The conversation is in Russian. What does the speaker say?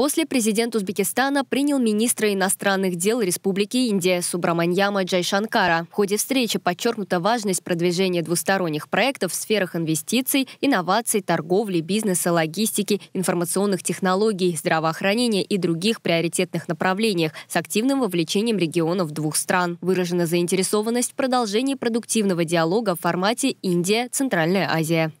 После президент Узбекистана принял министра иностранных дел Республики Индия Субраманьяма Джайшанкара. В ходе встречи подчеркнута важность продвижения двусторонних проектов в сферах инвестиций, инноваций, торговли, бизнеса, логистики, информационных технологий, здравоохранения и других приоритетных направлениях с активным вовлечением регионов двух стран. Выражена заинтересованность в продолжении продуктивного диалога в формате Индия-Центральная Азия.